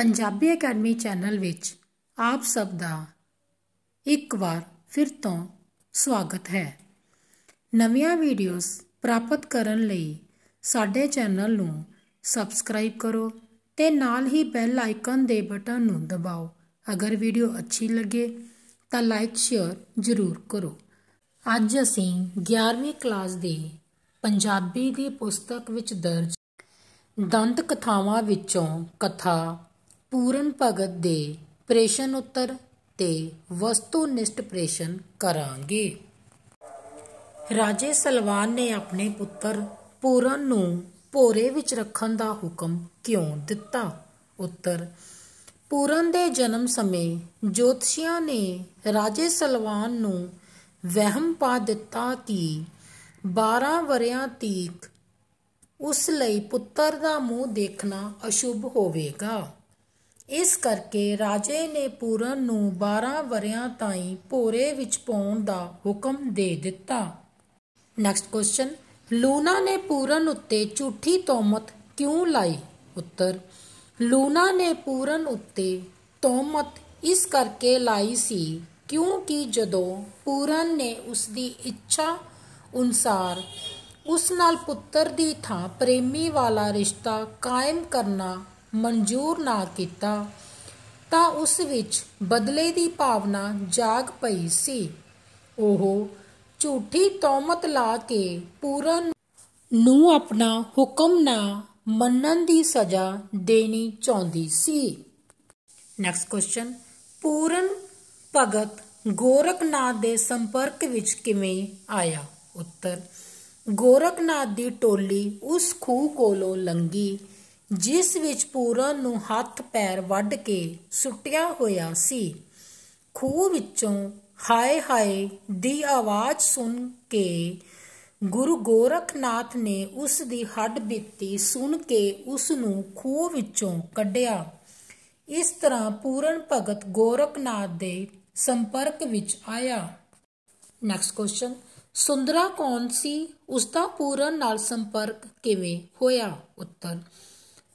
Punjabi academy channel ਵਿੱਚ ਆਪ ਸਭ ਦਾ ਇੱਕ ਵਾਰ ਫਿਰ ਤੋਂ ਸਵਾਗਤ ਹੈ ਨਵੀਆਂ ਵੀਡੀਓਜ਼ ਪ੍ਰਾਪਤ ਕਰਨ ਲਈ ਸਾਡੇ ਚੈਨਲ ਨੂੰ ਸਬਸਕ੍ਰਾਈਬ ਕਰੋ ਤੇ ਨਾਲ ਹੀ ਬੈਲ ਆਈਕਨ ਦੇ ਬਟਨ ਨੂੰ ਦਬਾਓ ਅਗਰ ਵੀਡੀਓ ਅੱਛੀ ਲੱਗੇ ਤਾਂ ਲਾਈਕ ਸ਼ੇਅਰ ਜ਼ਰੂਰ ਕਰੋ ਅੱਜ ਅਸੀਂ 11ਵੀਂ ਕਲਾਸ ਦੇ ਪੰਜਾਬੀ ਦੀ ਪੁਸਤਕ ਵਿੱਚ ਦਰਜ ਦੰਤ ਕਥਾਵਾਂ ਵਿੱਚੋਂ ਕਥਾ ਪੂਰਨ ਭਗਤ ਦੇ ਪ੍ਰਸ਼ਨ ਉੱਤਰ ਤੇ ਵਸਤੂਨਿਸ਼ਟ ਪ੍ਰਸ਼ਨ ਕਰਾਂਗੇ ਰਾਜੇ ਸਲਵਾਨ ਨੇ ਆਪਣੇ ਪੁੱਤਰ ਪੂਰਨ ਨੂੰ ਭੋਰੇ ਵਿੱਚ ਰੱਖਣ ਦਾ ਹੁਕਮ ਕਿਉਂ ਦਿੱਤਾ ਉੱਤਰ ਪੂਰਨ ਦੇ ਜਨਮ ਸਮੇਂ ਜੋਤਸ਼ੀਆਂ ਨੇ ਰਾਜੇ ਸਲਵਾਨ ਨੂੰ ਵਹਿਮ ਪਾ ਦਿੱਤਾ ਕਿ 12 ਵਰਿਆਂ ਤੀਕ ਉਸ ਲਈ ਪੁੱਤਰ ਦਾ ਮੂੰਹ ਦੇਖਣਾ ਅਸ਼ੁਭ ਹੋਵੇਗਾ ਇਸ ਕਰਕੇ ਰਾਜੇ ਨੇ ਪੂਰਨ ਨੂੰ 12 ਵਰਿਆਂ ਤਾਈਂ ਭੋਰੇ ਵਿੱਚ ਪਾਉਣ ਦਾ ਹੁਕਮ ਦੇ ਦਿੱਤਾ ਨੈਕਸਟ ਕੁਐਸਚਨ ਲੂਨਾ ਨੇ ਪੂਰਨ ਉੱਤੇ ਝੂਠੀ ਤੋਮਤ ਕਿਉਂ ਲਾਈ ਉੱਤਰ ਲੂਨਾ ਨੇ ਪੂਰਨ ਉੱਤੇ ਤੋਮਤ ਇਸ ਕਰਕੇ ਲਾਈ ਸੀ ਕਿਉਂਕਿ ਜਦੋਂ ਪੂਰਨ ਨੇ ਉਸ ਦੀ ਇੱਛਾ ਅਨੁਸਾਰ ਉਸ ਨਾਲ ਪੁੱਤਰ ਦੀ ਥਾਂ ਪ੍ਰੇਮੀ ਵਾਲਾ ਰਿਸ਼ਤਾ ਕਾਇਮ ਕਰਨਾ ਮਨਜ਼ੂਰ ਨਾ ਕੀਤਾ ਤਾਂ ਉਸ ਵਿੱਚ ਬਦਲੇ ਦੀ ਭਾਵਨਾ ਜਾਗ ਪਈ ਸੀ ਉਹ ਝੂਠੀ ਤੌਮਤ ਲਾ ਕੇ ਪੂਰਨ ਨੂੰ ਆਪਣਾ ਹੁਕਮ ਨਾ ਮੰਨਣ ਦੀ ਸਜ਼ਾ ਦੇਣੀ ਚਾਹੁੰਦੀ ਸੀ ਨੈਕਸਟ ਕੁਐਸਚਨ ਪੂਰਨ ਭਗਤ ਗੋਰਖਨਾਥ ਦੇ ਸੰਪਰਕ ਵਿੱਚ ਕਿਵੇਂ ਆਇਆ ਉੱਤਰ ਗੋਰਖਨਾਥ ਦੀ ਟੋਲੀ ਉਸ ਖੂਹ ਕੋਲੋਂ ਲੰਗੀ ਜਿਸ ਵਿੱਚ ਪੂਰਨ ਨੂੰ ਹੱਥ ਪੈਰ ਵੱਢ ਕੇ ਸੁੱਟਿਆ ਹੋਇਆ ਸੀ ਖੂਹ ਵਿੱਚੋਂ ਹਾਏ ਹਾਏ ਦੀ ਆਵਾਜ਼ ਸੁਣ ਕੇ ਗੁਰੂ ਗੋਰਖਨਾਥ ਨੇ ਉਸ ਦੀ ਹੱਡ ਬਿੱਤੀ ਸੁਣ ਕੇ ਉਸ ਨੂੰ ਖੂਹ ਵਿੱਚੋਂ ਕੱਢਿਆ ਇਸ ਤਰ੍ਹਾਂ ਪੂਰਨ ਭਗਤ ਗੋਰਖਨਾਥ ਦੇ ਸੰਪਰਕ ਵਿੱਚ ਆਇਆ ਨੈਕਸਟ ਕੁਐਸਚਨ ਸੁੰਦਰਾ ਕੌਣ ਸੀ ਉਸ ਦਾ ਪੂਰਨ ਨਾਲ ਸੰਪਰਕ ਕਿਵੇਂ ਹੋਇਆ ਉੱਤਰ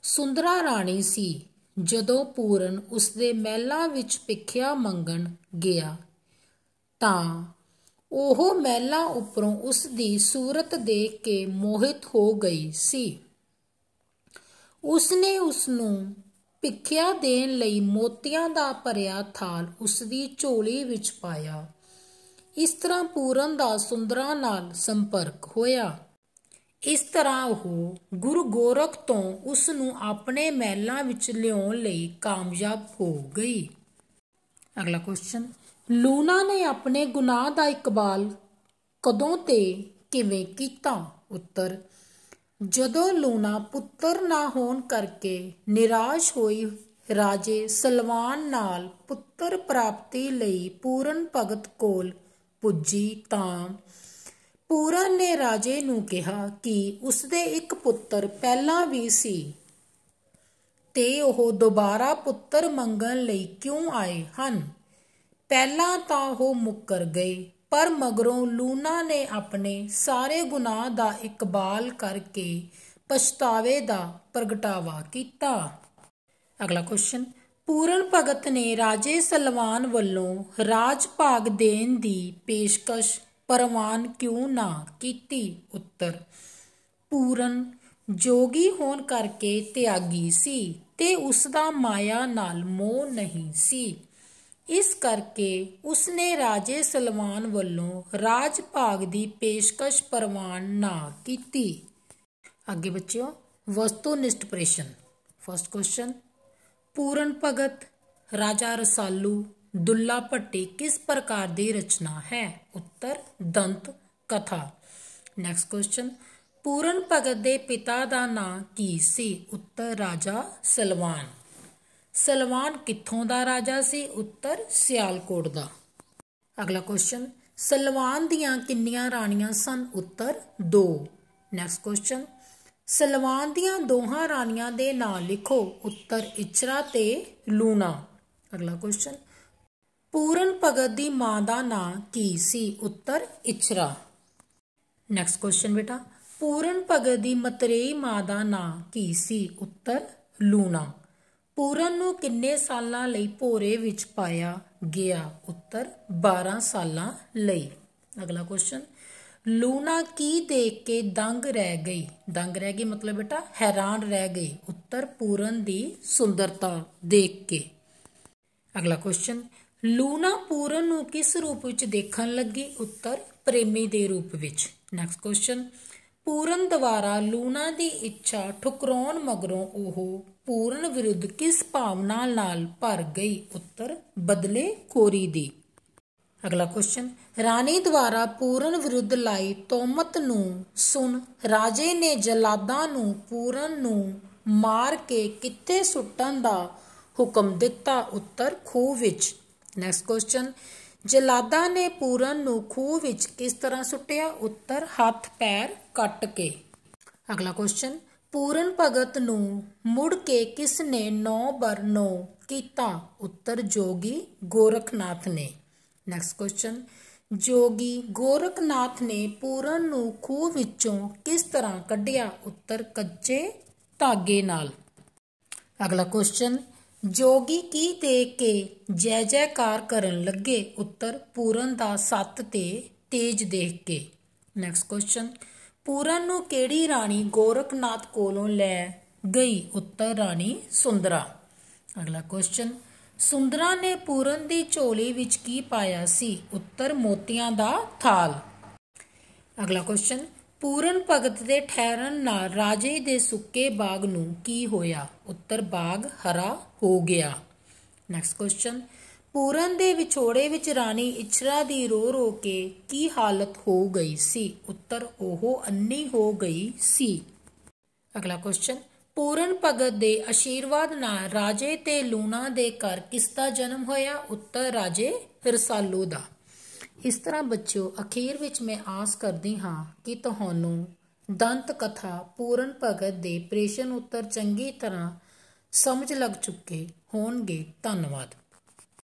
ਸੁੰਦਰਾ ਰਾਣੀ ਸੀ ਜਦੋਂ ਪੂਰਨ ਉਸਦੇ ਮਹਿਲਾਂ ਵਿੱਚ ਪਿੱਖਿਆ ਮੰਗਣ ਗਿਆ ਤਾਂ ਉਹ ਮਹਿਲਾਂ ਉੱਪਰੋਂ ਉਸ ਦੀ ਸੂਰਤ ਦੇਖ ਕੇ ਮੋਹਿਤ ਹੋ ਗਈ ਸੀ ਉਸ ਨੇ ਉਸ ਨੂੰ ਪਿੱਖਿਆ ਦੇਣ ਲਈ ਮੋਤੀਆਂ ਦਾ ਭਰਿਆ ਥਾਲ ਉਸ ਦੀ ਝੋਲੀ ਵਿੱਚ ਪਾਇਆ ਇਸ ਤਰ੍ਹਾਂ ਪੂਰਨ ਦਾ ਸੁੰਦਰਾ ਨਾਲ ਸੰਪਰਕ ਹੋਇਆ ਇਸ ਤਰ੍ਹਾਂ ਉਹ ਗੁਰੂ ਗੋਰਖ ਤੋਂ ਉਸ ਨੂੰ ਆਪਣੇ ਮਹਿਲਾਂ ਵਿੱਚ ਲਿਆਉਣ ਲਈ ਕਾਮਯਾਬ ਹੋ ਗਈ ਅਗਲਾ ਕੁਐਸਚਨ ਲੂਨਾ ਨੇ ਆਪਣੇ ਗੁਨਾਹ ਦਾ ਇਕਬਾਲ ਕਦੋਂ ਤੇ ਕਿਵੇਂ ਕੀਤਾ ਉੱਤਰ ਜਦੋਂ ਲੂਨਾ ਪੁੱਤਰ ਨਾ ਹੋਣ ਕਰਕੇ ਨਿਰਾਸ਼ ਹੋਈ ਰਾਜੇ ਸਲਵਾਨ ਨਾਲ ਪੁੱਤਰ ਪ੍ਰਾਪਤੀ ਲਈ ਪੂਰਨ ਭਗਤ ਕੋਲ ਪੁੱਜੀ ਤਾਂ ਪੂਰਨ ਨੇ ਰਾਜੇ ਨੂੰ ਕਿਹਾ ਕਿ ਉਸਦੇ ਇੱਕ ਪੁੱਤਰ ਪਹਿਲਾਂ ਵੀ ਸੀ ਤੇ ਉਹ ਦੁਬਾਰਾ ਪੁੱਤਰ ਮੰਗਣ ਲਈ ਕਿਉਂ ਆਏ ਹਨ ਪਹਿਲਾਂ ਤਾਂ ਉਹ ਮੁੱਕਰ ਗਏ ਪਰ ਮਗਰੋਂ ਲੂਨਾ ਨੇ ਆਪਣੇ ਸਾਰੇ ਗੁਨਾਹ ਦਾ ਇਕਬਾਲ ਕਰਕੇ ਪਛਤਾਵੇ ਦਾ ਪ੍ਰਗਟਾਵਾ ਕੀਤਾ ਅਗਲਾ ਕੁਐਸਚਨ ਪੂਰਨ ਭਗਤ ਨੇ ਰਾਜੇ ਸਲਵਾਨ ਵੱਲੋਂ ਰਾਜ ਭਾਗ ਦੇਣ ਦੀ ਪੇਸ਼ਕਸ਼ ਪ੍ਰਵਾਨ ਕਿਉਂ ਨਾ ਕੀਤੀ ਉੱਤਰ ਪੂਰਨ ਜੋਗੀ ਹੋਣ ਕਰਕੇ ਤਿਆਗੀ ਸੀ ਤੇ ਉਸ ਦਾ ਮਾਇਆ ਨਾਲ ਮੋਹ ਨਹੀਂ ਸੀ ਇਸ ਕਰਕੇ ਉਸ ਨੇ ਰਾਜੇ ਸਲਮਾਨ ਵੱਲੋਂ ਰਾਜ ਭਾਗ ਦੀ ਪੇਸ਼ਕਸ਼ ਪਰਵਾਨ ਨਾ ਕੀਤੀ ਅੱਗੇ ਬੱਚਿਓ ਵਸਤੂ ਨਿਸ਼ਟ ਪ੍ਰਸ਼ਨ ਫਸਟ ਕੁਐਸਚਨ ਪੂਰਨ ਭਗਤ ਰਾਜਾ ਰਸਾਲੂ ਦੁੱਲਾ ਭੱਟੀ ਕਿਸ ਪ੍ਰਕਾਰ ਦੀ ਰਚਨਾ ਹੈ ਉੱਤਰ ਦੰਤ ਕਥਾ ਨੈਕਸਟ ਕੁਐਸਚਨ ਪੂਰਨ ਭਗਤ ਦੇ ਪਿਤਾ ਦਾ ਨਾਂ ਕੀ ਸੀ ਉੱਤਰ ਰਾਜਾ ਸਲਵਾਨ ਸਲਵਾਨ ਕਿੱਥੋਂ ਦਾ ਰਾਜਾ ਸੀ ਉੱਤਰ ਸਿਆਲਕੋਟ ਦਾ ਅਗਲਾ ਕੁਐਸਚਨ ਸਲਵਾਨ ਦੀਆਂ ਕਿੰਨੀਆਂ ਰਾਣੀਆਂ ਸਨ ਉੱਤਰ 2 ਨੈਕਸਟ ਕੁਐਸਚਨ ਸਲਵਾਨ ਦੀਆਂ ਦੋਹਾਂ ਰਾਣੀਆਂ ਦੇ ਨਾਂ ਲਿਖੋ ਉੱਤਰ ਇਚਰਾ ਤੇ ਲੂਨਾ ਅਗਲਾ ਕੁਐਸਚਨ ਪੂਰਨ ਭਗਤ ਦੀ ਮਾਂ ਦਾ ਨਾਂ ਕੀ ਸੀ ਉੱਤਰ ਇਛਰਾ ਨੈਕਸਟ ਕੁਐਸਚਨ ਬੇਟਾ ਪੂਰਨ ਭਗਤ ਦੀ ਮਤਰੇਈ ਮਾਂ ਦਾ ਨਾਂ ਕੀ ਸੀ ਉੱਤਰ ਲੂਣਾ ਪੂਰਨ ਨੂੰ ਕਿੰਨੇ ਸਾਲਾਂ ਲਈ ਭੋਰੇ ਵਿੱਚ ਪਾਇਆ ਗਿਆ ਉੱਤਰ 12 ਸਾਲਾਂ ਲਈ ਅਗਲਾ ਕੁਐਸਚਨ ਲੂਣਾ ਕੀ ਦੇਖ ਕੇ ਦੰਗ ਰਹਿ ਗਈ ਦੰਗ ਰਹਿ ਗਈ ਮਤਲਬ ਬੇਟਾ ਹੈਰਾਨ ਰਹਿ ਗਈ ਉੱਤਰ ਪੂਰਨ ਦੀ ਸੁੰਦਰਤਾ ਦੇਖ ਕੇ ਅਗਲਾ ਕੁਐਸਚਨ ਲੂਨਾ ਪੂਰਨ ਨੂੰ ਕਿਸ ਰੂਪ ਵਿੱਚ ਦੇਖਣ ਲੱਗੀ ਉੱਤਰ ਪ੍ਰੇਮੀ ਦੇ ਰੂਪ ਵਿੱਚ ਨੈਕਸਟ ਕੁਐਸਚਨ ਪੂਰਨ ਦੁਆਰਾ ਲੂਨਾ ਦੀ ਇੱਛਾ ਠੁਕਰਾਉਣ ਮਗਰੋਂ ਉਹ ਪੂਰਨ ਵਿਰੁੱਧ ਕਿਸ ਭਾਵਨਾ ਨਾਲ ਭਰ ਗਈ ਉੱਤਰ ਬਦਲੇ ਕੋਰੀ ਦੀ ਅਗਲਾ ਕੁਐਸਚਨ ਰਾਣੀ ਦੁਆਰਾ ਪੂਰਨ ਵਿਰੁੱਧ ਲਾਈ ਤੋਮਤ ਨੂੰ ਸੁਣ ਰਾਜੇ ਨੇ ਜਲਾਦਾਂ ਨੂੰ ਪੂਰਨ ਨੂੰ ਮਾਰ ਕੇ ਕਿੱਥੇ ਸੁੱਟਣ ਦਾ ਹੁਕਮ ਦਿੱਤਾ ਉੱਤਰ ਖੂਹ ਵਿੱਚ ਨੈਕਸਟ ਕੁਐਸਚਨ ਜਲਾਦਾ ਨੇ ਪੂਰਨ ਨੂੰ ਖੂਹ ਵਿੱਚ ਕਿਸ ਤਰ੍ਹਾਂ ਸੁੱਟਿਆ ਉੱਤਰ ਹੱਥ ਪੈਰ ਕੱਟ ਕੇ ਅਗਲਾ ਕੁਐਸਚਨ ਪੂਰਨ ਭਗਤ ਨੂੰ ਮੁੜ ਕੇ ਕਿਸ ਨੇ 9 ਬਰ 9 ਕੀਤਾ ਉੱਤਰ ਜੋਗੀ ਗੋਰਖਨਾਥ ਨੇ ਨੈਕਸਟ ਕੁਐਸਚਨ ਜੋਗੀ ਗੋਰਖਨਾਥ ਨੇ ਪੂਰਨ ਨੂੰ ਖੂਹ ਵਿੱਚੋਂ ਕਿਸ ਤਰ੍ਹਾਂ ਕੱਢਿਆ ਉੱਤਰ ਕੱਚੇ ਧਾਗੇ ਨਾਲ ਅਗਲਾ ਕੁਐਸਚਨ ਜੋਗੀ ਕੀ ਦੇਖ ਕੇ ਜੈ ਜੈਕਾਰ ਕਰਨ ਲੱਗੇ ਉੱਤਰ ਪੂਰਨ ਦਾ ਸੱਤ ਤੇ ਤੇਜ ਦੇਖ ਕੇ ਨੈਕਸਟ ਕੁਐਸਚਨ ਪੂਰਨ ਨੂੰ ਕਿਹੜੀ ਰਾਣੀ ਗੋਰਖਨਾਥ ਕੋਲੋਂ ਲੈ ਗਈ ਉੱਤਰ ਰਾਣੀ ਸੁੰਦਰਾ ਅਗਲਾ ਕੁਐਸਚਨ ਸੁੰਦਰਾ ਨੇ ਪੂਰਨ ਦੀ ਝੋਲੀ ਵਿੱਚ ਕੀ ਪਾਇਆ ਸੀ ਉੱਤਰ ਮੋਤੀਆਂ ਦਾ ਥਾਲ ਅਗਲਾ ਕੁਐਸਚਨ ਪੂਰਨ ਭਗਤ ਦੇ ਠਹਿਰਨ ਨਾਲ ਰਾਜੇ ਦੇ ਸੁੱਕੇ ਬਾਗ ਨੂੰ ਕੀ ਹੋਇਆ ਉੱਤਰ ਬਾਗ ਹਰਾ ਹੋ ਗਿਆ ਨੈਕਸਟ ਕੁਐਸਚਨ ਪੂਰਨ ਦੇ ਵਿਛੋੜੇ ਵਿੱਚ ਰਾਣੀ ਇਛਰਾ ਦੀ ਰੋ ਰੋ ਕੇ ਕੀ ਹਾਲਤ ਹੋ ਗਈ ਸੀ ਉੱਤਰ ਉਹ ਅੰਨੀ ਹੋ ਗਈ ਸੀ ਅਗਲਾ ਕੁਐਸਚਨ ਪੂਰਨ ਭਗਤ ਦੇ ਅਸ਼ੀਰਵਾਦ ਨਾਲ ਰਾਜੇ ਤੇ ਲੂਣਾ ਦੇ ਘਰ ਕਿਸ ਦਾ ਜਨਮ ਹੋਇਆ ਉੱਤਰ ਰਾਜੇ ਰਸਾਲੂ ਦਾ ਇਸ ਤਰ੍ਹਾਂ ਬੱਚਿਓ ਅਖੀਰ ਵਿੱਚ ਮੈਂ ਆਸ ਕਰਦੀ ਹਾਂ ਕਿ ਤੁਹਾਨੂੰ ਦੰਤ ਕਥਾ ਪੂਰਨ ਭਗਤ ਦੇ ਪ੍ਰੇਸ਼ਨ ਉੱਤਰ ਚੰਗੀ ਤਰ੍ਹਾਂ ਸਮਝ ਲੱਗ ਚੁੱਕੇ ਹੋਣਗੇ ਧੰਨਵਾਦ